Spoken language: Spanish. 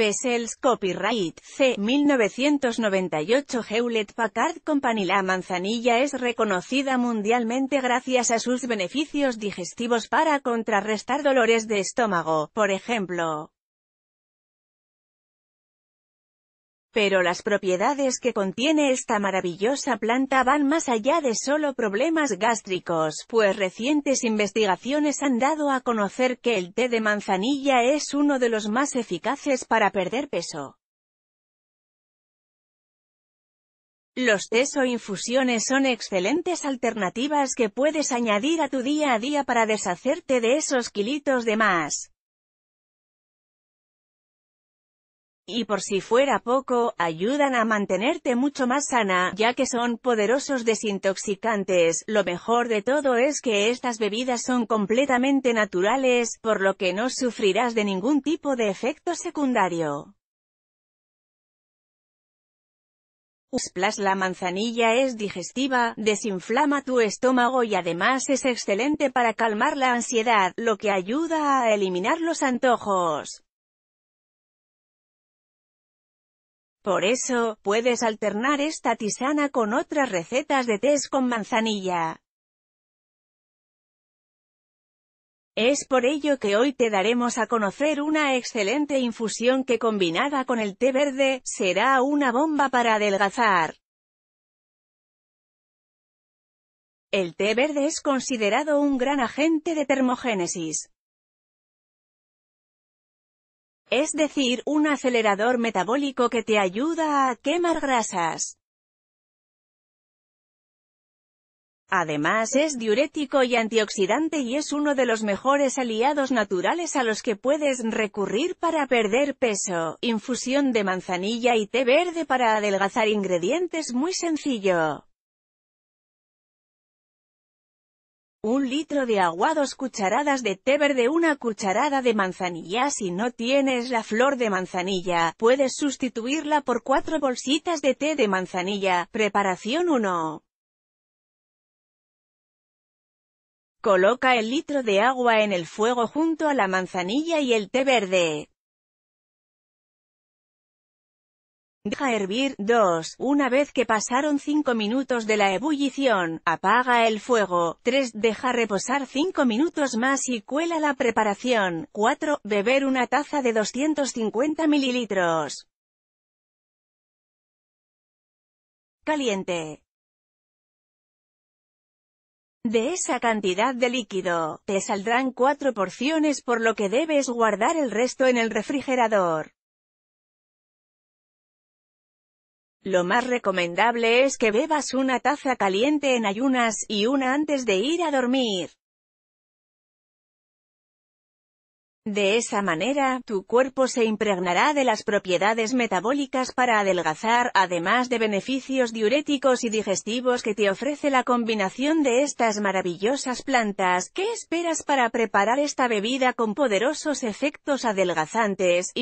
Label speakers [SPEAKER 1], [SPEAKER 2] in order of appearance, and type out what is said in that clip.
[SPEAKER 1] Bessel's Copyright C. 1998 Hewlett Packard Company La manzanilla es reconocida mundialmente gracias a sus beneficios digestivos para contrarrestar dolores de estómago, por ejemplo. Pero las propiedades que contiene esta maravillosa planta van más allá de solo problemas gástricos, pues recientes investigaciones han dado a conocer que el té de manzanilla es uno de los más eficaces para perder peso. Los tés o infusiones son excelentes alternativas que puedes añadir a tu día a día para deshacerte de esos kilitos de más. Y por si fuera poco, ayudan a mantenerte mucho más sana, ya que son poderosos desintoxicantes. Lo mejor de todo es que estas bebidas son completamente naturales, por lo que no sufrirás de ningún tipo de efecto secundario. Usplas La manzanilla es digestiva, desinflama tu estómago y además es excelente para calmar la ansiedad, lo que ayuda a eliminar los antojos. Por eso, puedes alternar esta tisana con otras recetas de tés con manzanilla. Es por ello que hoy te daremos a conocer una excelente infusión que combinada con el té verde, será una bomba para adelgazar. El té verde es considerado un gran agente de termogénesis es decir, un acelerador metabólico que te ayuda a quemar grasas. Además es diurético y antioxidante y es uno de los mejores aliados naturales a los que puedes recurrir para perder peso. Infusión de manzanilla y té verde para adelgazar ingredientes muy sencillo. Un litro de agua, dos cucharadas de té verde, una cucharada de manzanilla. Si no tienes la flor de manzanilla, puedes sustituirla por cuatro bolsitas de té de manzanilla. Preparación 1. Coloca el litro de agua en el fuego junto a la manzanilla y el té verde. Deja hervir. 2. Una vez que pasaron 5 minutos de la ebullición, apaga el fuego. 3. Deja reposar 5 minutos más y cuela la preparación. 4. Beber una taza de 250 mililitros. Caliente. De esa cantidad de líquido, te saldrán 4 porciones por lo que debes guardar el resto en el refrigerador. Lo más recomendable es que bebas una taza caliente en ayunas, y una antes de ir a dormir. De esa manera, tu cuerpo se impregnará de las propiedades metabólicas para adelgazar, además de beneficios diuréticos y digestivos que te ofrece la combinación de estas maravillosas plantas. ¿Qué esperas para preparar esta bebida con poderosos efectos adelgazantes?